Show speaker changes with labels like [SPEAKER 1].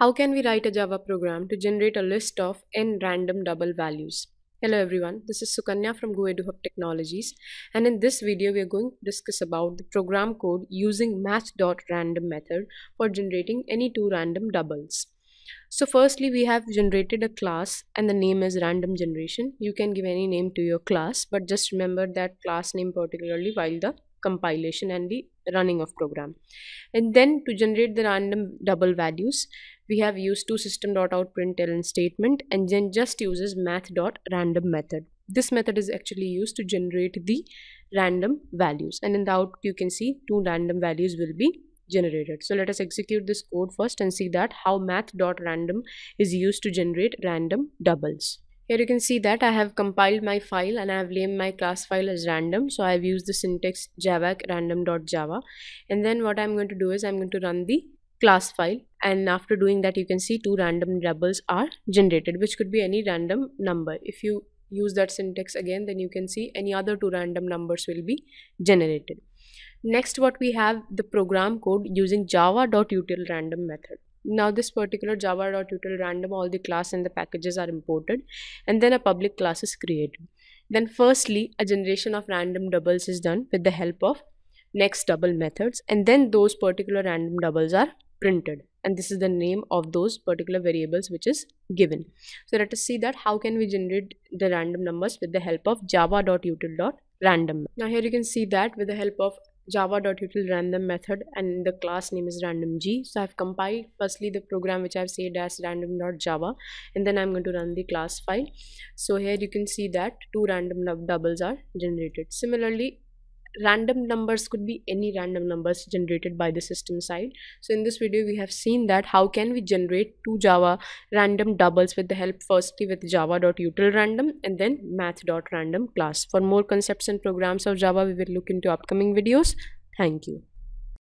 [SPEAKER 1] How can we write a Java program to generate a list of n random double values? Hello everyone, this is Sukanya from GoEduHub Technologies and in this video we are going to discuss about the program code using match.random method for generating any two random doubles. So firstly we have generated a class and the name is random generation. You can give any name to your class but just remember that class name particularly while the compilation and the running of program and then to generate the random double values we have used to system.outprintln statement and then just uses math.random method this method is actually used to generate the random values and in the output you can see two random values will be generated so let us execute this code first and see that how math.random is used to generate random doubles here you can see that I have compiled my file and I have named my class file as random. So I have used the syntax javac random.java. And then what I'm going to do is I'm going to run the class file. And after doing that, you can see two random doubles are generated, which could be any random number. If you use that syntax again, then you can see any other two random numbers will be generated. Next, what we have the program code using java.utilrandom method now this particular java.util random all the class and the packages are imported and then a public class is created then firstly a generation of random doubles is done with the help of next double methods and then those particular random doubles are printed and this is the name of those particular variables which is given so let us see that how can we generate the random numbers with the help of java.util.random now here you can see that with the help of java.util.random method and the class name is randomg. So I've compiled firstly the program which I've saved as random.java and then I'm going to run the class file. So here you can see that two random doubles are generated. Similarly, random numbers could be any random numbers generated by the system side so in this video we have seen that how can we generate two java random doubles with the help firstly with java.utilrandom and then math.random class for more concepts and programs of java we will look into upcoming videos thank you